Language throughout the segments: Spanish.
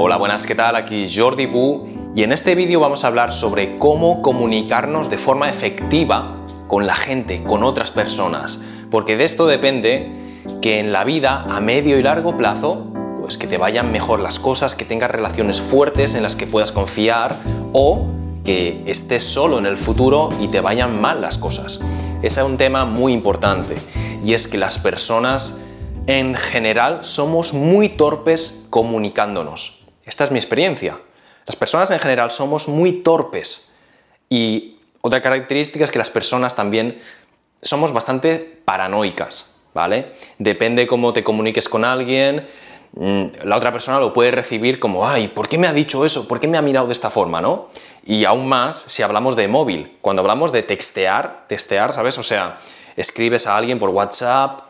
Hola, buenas, ¿qué tal? Aquí Jordi Bu y en este vídeo vamos a hablar sobre cómo comunicarnos de forma efectiva con la gente, con otras personas, porque de esto depende que en la vida a medio y largo plazo pues que te vayan mejor las cosas, que tengas relaciones fuertes en las que puedas confiar o que estés solo en el futuro y te vayan mal las cosas. Ese es un tema muy importante y es que las personas en general somos muy torpes comunicándonos. Esta es mi experiencia. Las personas en general somos muy torpes y otra característica es que las personas también somos bastante paranoicas, ¿vale? Depende cómo te comuniques con alguien, mm, la otra persona lo puede recibir como, ay, ¿por qué me ha dicho eso? ¿Por qué me ha mirado de esta forma, no? Y aún más si hablamos de móvil, cuando hablamos de textear, textear, ¿sabes? O sea, escribes a alguien por WhatsApp,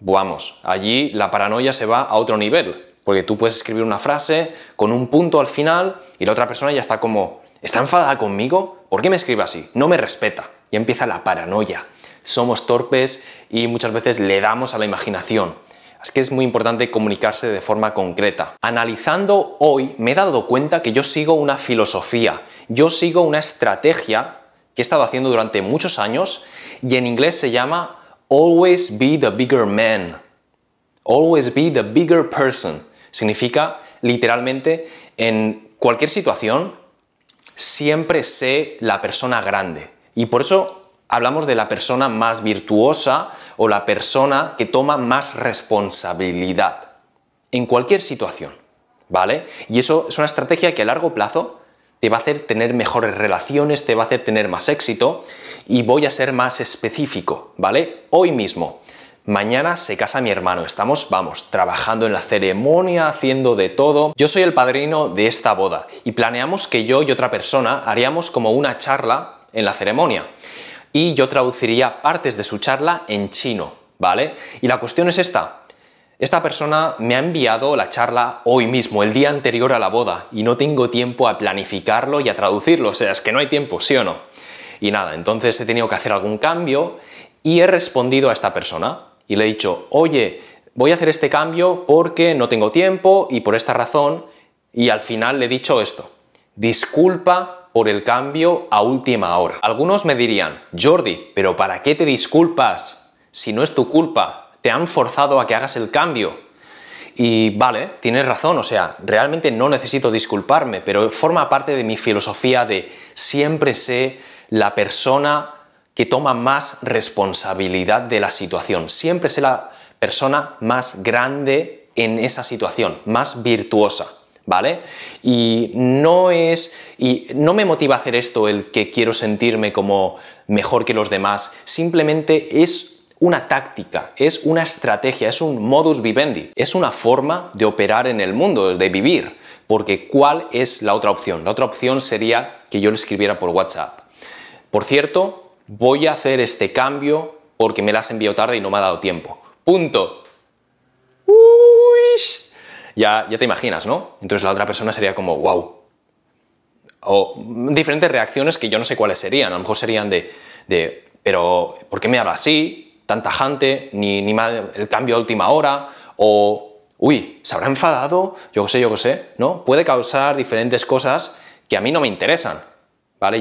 vamos, allí la paranoia se va a otro nivel. Porque tú puedes escribir una frase con un punto al final y la otra persona ya está como, ¿está enfadada conmigo? ¿Por qué me escribe así? No me respeta. Y empieza la paranoia. Somos torpes y muchas veces le damos a la imaginación. Así que es muy importante comunicarse de forma concreta. Analizando hoy me he dado cuenta que yo sigo una filosofía, yo sigo una estrategia que he estado haciendo durante muchos años y en inglés se llama Always be the bigger man. Always be the bigger person. Significa literalmente en cualquier situación siempre sé la persona grande. Y por eso hablamos de la persona más virtuosa o la persona que toma más responsabilidad en cualquier situación, ¿vale? Y eso es una estrategia que a largo plazo te va a hacer tener mejores relaciones, te va a hacer tener más éxito y voy a ser más específico, ¿vale? Hoy mismo, Mañana se casa mi hermano, estamos, vamos, trabajando en la ceremonia, haciendo de todo. Yo soy el padrino de esta boda y planeamos que yo y otra persona haríamos como una charla en la ceremonia y yo traduciría partes de su charla en chino, ¿vale? Y la cuestión es esta, esta persona me ha enviado la charla hoy mismo, el día anterior a la boda, y no tengo tiempo a planificarlo y a traducirlo, o sea, es que no hay tiempo, sí o no. Y nada, entonces he tenido que hacer algún cambio y he respondido a esta persona y le he dicho, oye, voy a hacer este cambio porque no tengo tiempo y por esta razón, y al final le he dicho esto, disculpa por el cambio a última hora. Algunos me dirían, Jordi, pero ¿para qué te disculpas si no es tu culpa? Te han forzado a que hagas el cambio. Y vale, tienes razón, o sea, realmente no necesito disculparme, pero forma parte de mi filosofía de siempre sé la persona que toma más responsabilidad de la situación. Siempre es la persona más grande en esa situación, más virtuosa, ¿vale? Y no es y no me motiva a hacer esto el que quiero sentirme como mejor que los demás, simplemente es una táctica, es una estrategia, es un modus vivendi, es una forma de operar en el mundo, de vivir, porque ¿cuál es la otra opción? La otra opción sería que yo le escribiera por WhatsApp. Por cierto, voy a hacer este cambio porque me las envió tarde y no me ha dado tiempo. Punto. Uy, ya, te imaginas, ¿no? Entonces la otra persona sería como, wow. O diferentes reacciones que yo no sé cuáles serían. A lo mejor serían de, de pero ¿por qué me habla así? Tan tajante, ni, mal, el cambio a última hora. O, uy, ¿se habrá enfadado? Yo qué sé, yo qué sé, ¿no? Puede causar diferentes cosas que a mí no me interesan.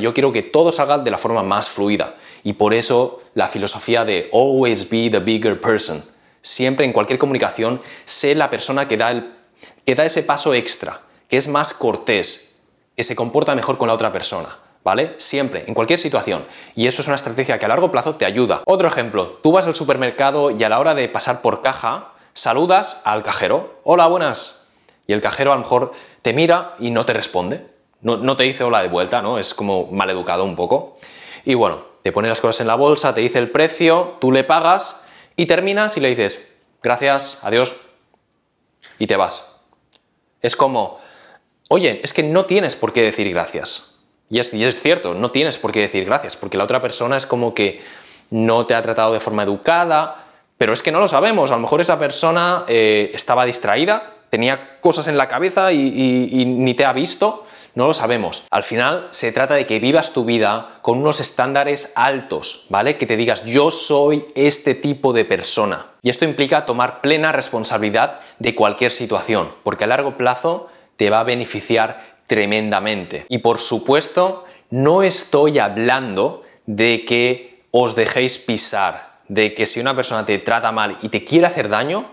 Yo quiero que todo salga de la forma más fluida y por eso la filosofía de always be the bigger person. Siempre en cualquier comunicación, sé la persona que da, que da ese paso extra, que es más cortés, que se comporta mejor con la otra persona. ¿Vale? Siempre, en cualquier situación. Y eso es una estrategia que a largo plazo te ayuda. Otro ejemplo, tú vas al supermercado y a la hora de pasar por caja, saludas al cajero. Hola, buenas. Y el cajero a lo mejor te mira y no te responde no, te dice hola de vuelta, ¿no? Es como mal educado un poco. Y bueno, te pone las cosas en la bolsa, te dice el precio, tú le pagas y terminas y le dices gracias, adiós y te vas. Es como, oye, es que no tienes por qué decir gracias. Y es, cierto, no tienes por qué decir gracias, porque la otra persona es como que no te ha tratado de forma educada, pero es que no lo sabemos, a lo mejor esa persona eh, estaba distraída, tenía cosas en la cabeza y ni te ha visto no lo sabemos. Al final se trata de que vivas tu vida con unos estándares altos, ¿vale? Que te digas, yo soy este tipo de persona. Y esto implica tomar plena responsabilidad de cualquier situación, porque a largo plazo te va a beneficiar tremendamente. Y por supuesto, no estoy hablando de que os dejéis pisar, de que si una persona te trata mal y te quiere hacer daño,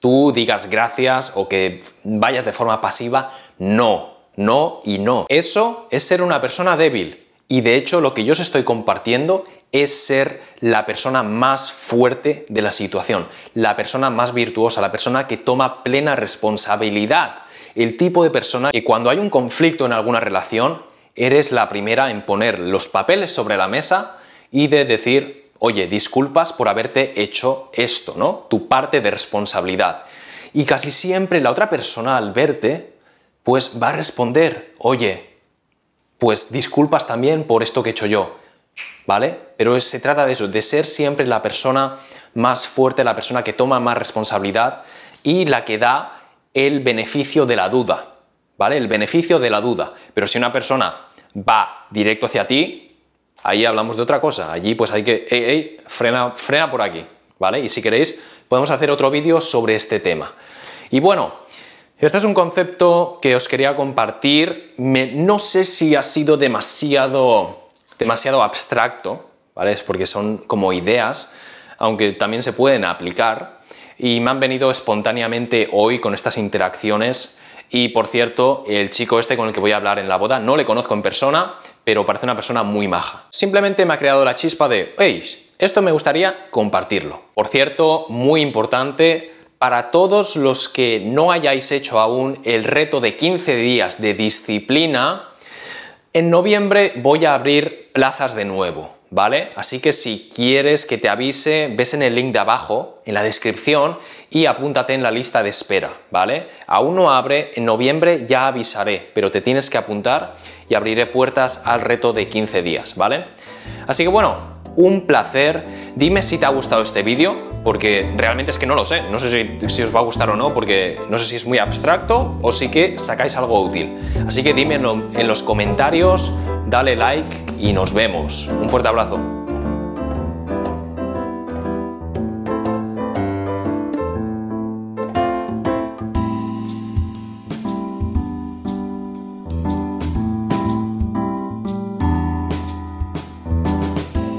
tú digas gracias o que vayas de forma pasiva. No, no y no. Eso es ser una persona débil. Y de hecho lo que yo os estoy compartiendo es ser la persona más fuerte de la situación, la persona más virtuosa, la persona que toma plena responsabilidad, el tipo de persona que cuando hay un conflicto en alguna relación, eres la primera en poner los papeles sobre la mesa y de decir, oye, disculpas por haberte hecho esto, ¿no? Tu parte de responsabilidad. Y casi siempre la otra persona al verte pues va a responder, oye, pues disculpas también por esto que he hecho yo, ¿vale? Pero se trata de eso, de ser siempre la persona más fuerte, la persona que toma más responsabilidad y la que da el beneficio de la duda, ¿vale? El beneficio de la duda. Pero si una persona va directo hacia ti, ahí hablamos de otra cosa, allí pues hay que, ey, ey, frena, frena por aquí, ¿vale? Y si queréis, podemos hacer otro vídeo sobre este tema. Y bueno, este es un concepto que os quería compartir. no sé si ha sido demasiado, demasiado abstracto, ¿vale? Es porque son como ideas, aunque también se pueden aplicar. Y me han venido espontáneamente hoy con estas interacciones. Y por cierto, el chico este con el que voy a hablar en la boda, no le conozco en persona, pero parece una persona muy maja. Simplemente me ha creado la chispa de, hey, esto me gustaría compartirlo. Por cierto, muy importante, para todos los que no hayáis hecho aún el reto de 15 días de disciplina, en noviembre voy a abrir plazas de nuevo, ¿vale? Así que si quieres que te avise, ves en el link de abajo, en la descripción, y apúntate en la lista de espera, ¿vale? Aún no abre, en noviembre ya avisaré, pero te tienes que apuntar y abriré puertas al reto de 15 días, ¿vale? Así que bueno, un placer. Dime si te ha gustado este vídeo, porque realmente es que no lo sé. No sé si, os va a gustar o no, porque no sé si es muy abstracto o sí que sacáis algo útil. Así que dime en los comentarios, dale like y nos vemos. Un fuerte abrazo.